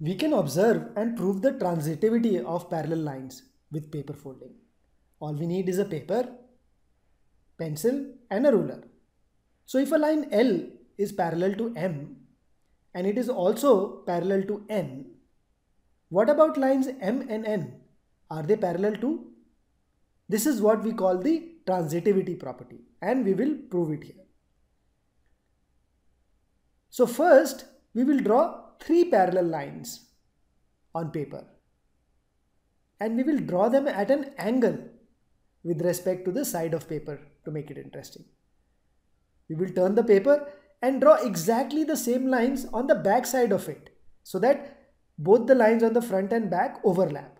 We can observe and prove the transitivity of parallel lines with paper folding. All we need is a paper, pencil and a ruler. So if a line L is parallel to M and it is also parallel to N, what about lines M and N? Are they parallel to? This is what we call the transitivity property and we will prove it here. So first we will draw three parallel lines on paper and we will draw them at an angle with respect to the side of paper to make it interesting. We will turn the paper and draw exactly the same lines on the back side of it so that both the lines on the front and back overlap.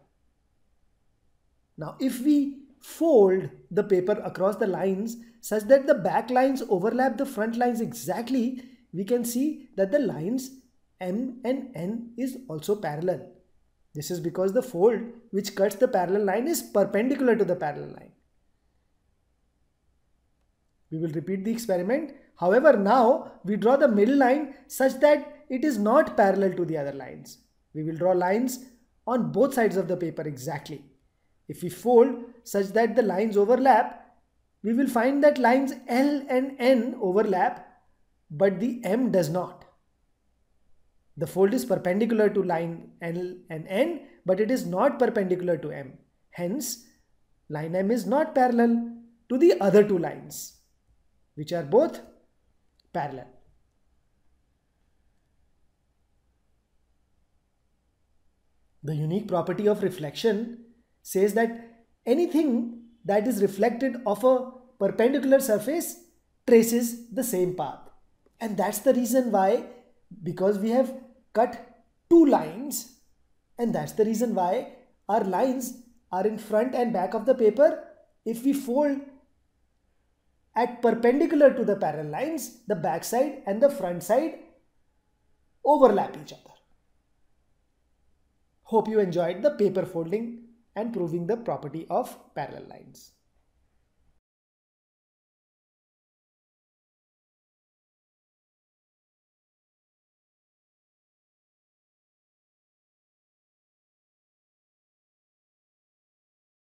Now if we fold the paper across the lines such that the back lines overlap the front lines exactly, we can see that the lines M and N is also parallel. This is because the fold which cuts the parallel line is perpendicular to the parallel line. We will repeat the experiment. However, now we draw the middle line such that it is not parallel to the other lines. We will draw lines on both sides of the paper exactly. If we fold such that the lines overlap, we will find that lines L and N overlap, but the M does not. The fold is perpendicular to line L and N, but it is not perpendicular to M. Hence, line M is not parallel to the other two lines, which are both parallel. The unique property of reflection says that anything that is reflected off a perpendicular surface traces the same path. And that's the reason why, because we have cut two lines and that's the reason why our lines are in front and back of the paper. If we fold at perpendicular to the parallel lines, the back side and the front side overlap each other. Hope you enjoyed the paper folding and proving the property of parallel lines.